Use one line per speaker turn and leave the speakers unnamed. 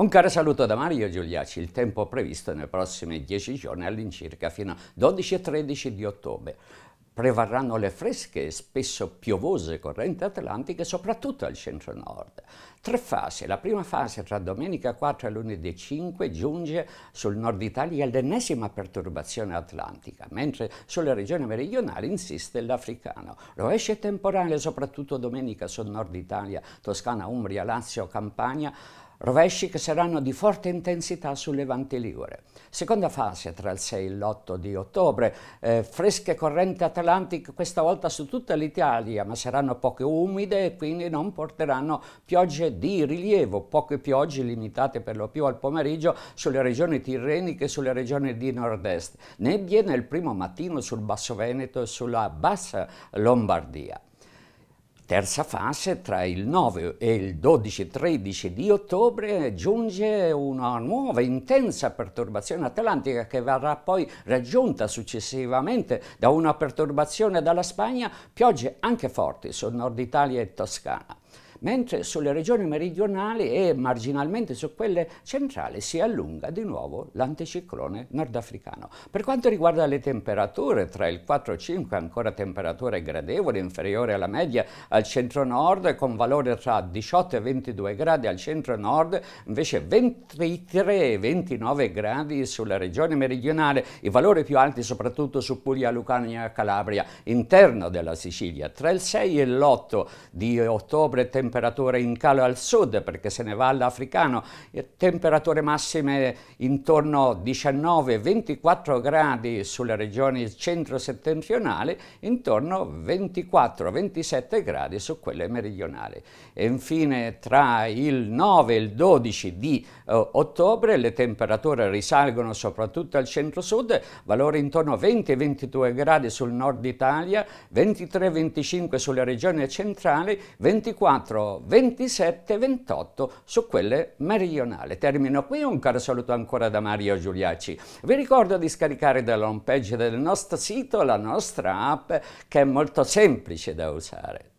Un caro saluto da Mario Giuliacci, il tempo previsto nei prossimi 10 giorni all'incirca fino a 12 e 13 di ottobre. Prevarranno le fresche e spesso piovose correnti atlantiche, soprattutto al centro-nord. Tre fasi. La prima fase tra domenica 4 e lunedì 5 giunge sul nord Italia all'ennesima perturbazione atlantica, mentre sulle regioni meridionali insiste l'africano. Rovesce temporale soprattutto domenica sul nord Italia, Toscana, Umbria, Lazio, Campania, rovesci che saranno di forte intensità sul Levante Ligure. Seconda fase tra il 6 e l'8 di ottobre, eh, fresche correnti atlantiche questa volta su tutta l'Italia, ma saranno poche umide e quindi non porteranno piogge di rilievo, poche piogge limitate per lo più al pomeriggio sulle regioni tirreniche e sulle regioni di nord-est. Nebbie nel primo mattino sul Basso Veneto e sulla bassa Lombardia terza fase, tra il 9 e il 12 13 di ottobre, giunge una nuova intensa perturbazione atlantica che verrà poi raggiunta successivamente da una perturbazione dalla Spagna, piogge anche forti sul nord Italia e Toscana mentre sulle regioni meridionali e marginalmente su quelle centrali si allunga di nuovo l'anticiclone nordafricano. Per quanto riguarda le temperature, tra il 4 e il 5 ancora temperature gradevoli, inferiore alla media al centro-nord, con valore tra 18 e 22 gradi al centro-nord, invece 23 e 29 gradi sulla regione meridionale, i valori più alti soprattutto su Puglia, Lucania e Calabria, interno della Sicilia, tra il 6 e l'8 di ottobre temperature temperature in calo al sud perché se ne va all'africano, eh, temperature massime intorno a 19-24 gradi sulle regioni centro-settentrionali, intorno a 24-27 gradi su quelle meridionali. E infine tra il 9 e il 12 di eh, ottobre le temperature risalgono soprattutto al centro-sud, valori intorno a 20-22 gradi sul nord Italia, 23-25 sulle regioni centrali, 24 chilometro 27-28 su quelle meridionali. Termino qui, un caro saluto ancora da Mario Giuliaci. Vi ricordo di scaricare dalla homepage del nostro sito la nostra app che è molto semplice da usare.